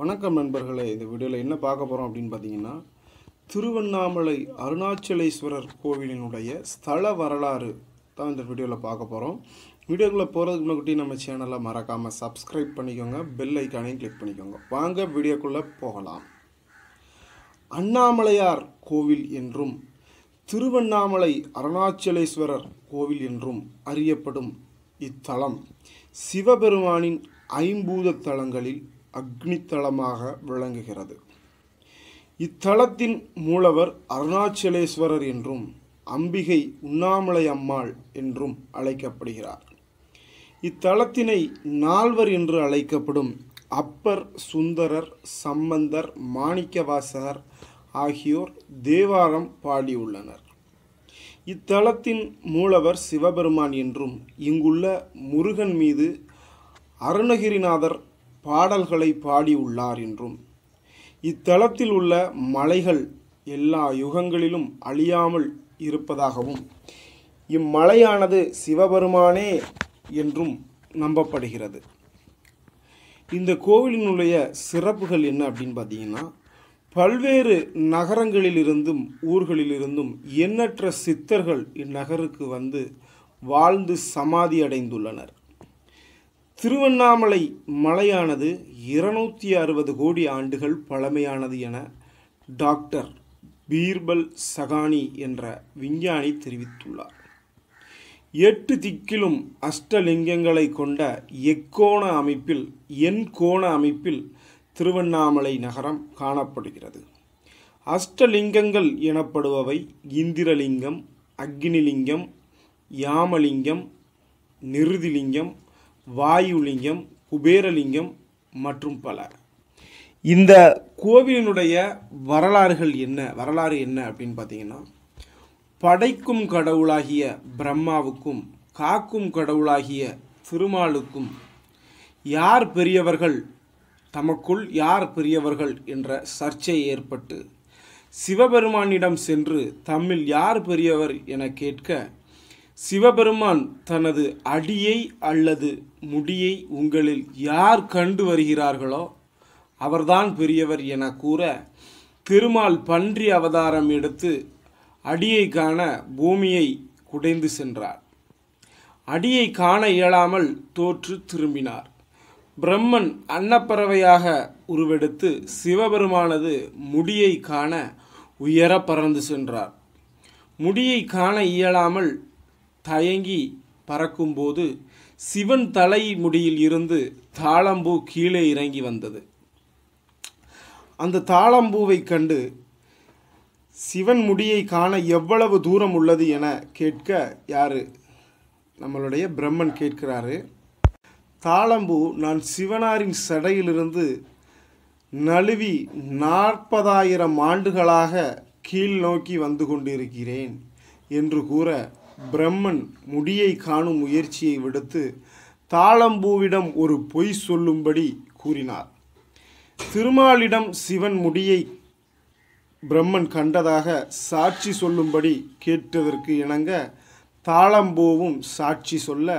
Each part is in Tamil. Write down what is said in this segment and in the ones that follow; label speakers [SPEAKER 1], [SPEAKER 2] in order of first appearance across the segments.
[SPEAKER 1] வணக்கம் நண்பர்களே இந்த வீடியோவில் என்ன பார்க்க போகிறோம் அப்படின்னு பார்த்தீங்கன்னா திருவண்ணாமலை அருணாச்சலேஸ்வரர் கோவிலினுடைய ஸ்தல வரலாறு தான் இந்த வீடியோவில் பார்க்க போகிறோம் வீடியோக்குள்ளே போகிறதுக்கு முன்னாடி நம்ம சேனலை மறக்காமல் சப்ஸ்கிரைப் பண்ணிக்கோங்க பெல் ஐக்கானையும் கிளிக் பண்ணிக்கோங்க வாங்க வீடியோக்குள்ளே போகலாம் அண்ணாமலையார் கோவில் என்றும் திருவண்ணாமலை அருணாச்சலேஸ்வரர் கோவில் என்றும் அறியப்படும் இத்தலம் சிவபெருமானின் ஐம்பூத தலங்களில் அக்னித்தலமாக விளங்குகிறது இத்தலத்தின் மூலவர் அருணாச்சலேஸ்வரர் என்றும் அம்பிகை உண்ணாமலை அம்மாள் என்றும் அழைக்கப்படுகிறார் இத்தலத்தினை நால்வர் என்று அழைக்கப்படும் அப்பர் சுந்தரர் சம்பந்தர் மாணிக்கவாசகர் ஆகியோர் தேவாரம் பாடியுள்ளனர் இத்தலத்தின் மூலவர் சிவபெருமான் என்றும் இங்குள்ள முருகன் மீது அருணகிரிநாதர் பாடல்களை பாடியுள்ளார் என்றும் இத்தலத்தில் உள்ள மலைகள் எல்லா யுகங்களிலும் அழியாமல் இருப்பதாகவும் இம்மலையானது சிவபெருமானே என்றும் நம்பப்படுகிறது இந்த கோவிலினுடைய சிறப்புகள் என்ன அப்படின்னு பார்த்தீங்கன்னா பல்வேறு நகரங்களிலிருந்தும் ஊர்களிலிருந்தும் எண்ணற்ற சித்தர்கள் இந்நகருக்கு வந்து வாழ்ந்து சமாதி அடைந்துள்ளனர் திருவண்ணாமலை மலையானது இருநூற்றி அறுபது கோடி ஆண்டுகள் பழமையானது என டாக்டர் பீர்பல் சகானி என்ற விஞ்ஞானி தெரிவித்துள்ளார் எட்டு திக்கிலும் அஷ்டலிங்கங்களை கொண்ட எக்கோண அமைப்பில் எண் கோண அமைப்பில் திருவண்ணாமலை நகரம் காணப்படுகிறது அஷ்டலிங்கங்கள் எனப்படுபவை இந்திரலிங்கம் அக்னிலிங்கம் யாமலிங்கம் நிருதிலிங்கம் வாயுலிங்கம் குபேரலிங்கம் மற்றும் பல இந்த கோவிலினுடைய வரலாறுகள் என்ன வரலாறு என்ன அப்படின்னு பார்த்தீங்கன்னா படைக்கும் கடவுளாகிய பிரம்மாவுக்கும் காக்கும் கடவுளாகிய திருமாலுக்கும் யார் பெரியவர்கள் தமக்குள் யார் பெரியவர்கள் என்ற சர்ச்சை ஏற்பட்டு சிவபெருமானிடம் சென்று தம்மில் யார் பெரியவர் என கேட்க சிவபெருமான் தனது அடியை அல்லது முடியை உங்களில் யார் கண்டு வருகிறார்களோ அவர்தான் பெரியவர் என கூற திருமால் பன்றி அவதாரம் எடுத்து அடியை காண பூமியை குடைந்து சென்றார் அடியை காண இயலாமல் தோற்று திரும்பினார் பிரம்மன் அன்னப்பறவையாக உருவெடுத்து சிவபெருமானது முடியை காண உயர பறந்து சென்றார் முடியை காண இயலாமல் தயங்கி பறக்கும்போது சிவன் தலை முடியில் இருந்து தாளம்பூ கீழே இறங்கி வந்தது அந்த தாளம்பூவை கண்டு சிவன் முடியை காண எவ்வளவு தூரம் உள்ளது என கேட்க யாரு நம்மளுடைய பிரம்மன் கேட்கிறாரு தாளம்பூ நான் சிவனாரின் சடையிலிருந்து நழுவி நாற்பதாயிரம் ஆண்டுகளாக கீழ் நோக்கி வந்து கொண்டிருக்கிறேன் என்று கூற பிரம்மன் முடியை காணும் முயற்சியை விடுத்து தாளம்பூவிடம் ஒரு பொய் சொல்லும்படி கூறினார் திருமாலிடம் சிவன் முடியை பிரம்மன் கண்டதாக சாட்சி சொல்லும்படி கேட்டதற்கு இணங்க தாளம்பூவும் சாட்சி சொல்ல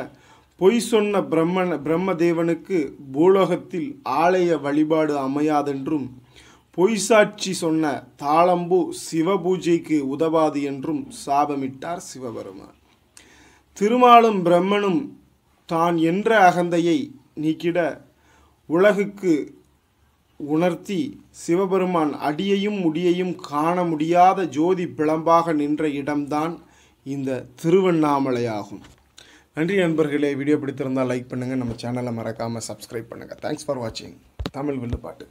[SPEAKER 1] பொய் சொன்ன பிரம்மன் பிரம்மதேவனுக்கு பூலோகத்தில் ஆலய வழிபாடு அமையாதென்றும் பொய்சாட்சி சொன்ன தாளம்பு சிவபூஜைக்கு உதவாது என்றும் சாபமிட்டார் சிவபெருமான் திருமாலும் பிரம்மனும் தான் என்ற அகந்தையை நீக்கிட உலகுக்கு உணர்த்தி சிவபெருமான் அடியையும் முடியையும் காண முடியாத ஜோதி பிளம்பாக நின்ற இடம்தான் இந்த திருவண்ணாமலையாகும் நன்றி நண்பர்களே வீடியோ பிடித்திருந்தால் லைக் பண்ணுங்கள் நம்ம சேனலை மறக்காமல் சப்ஸ்கிரைப் பண்ணுங்கள் தேங்க்ஸ் ஃபார் வாட்சிங் தமிழ் பாட்டு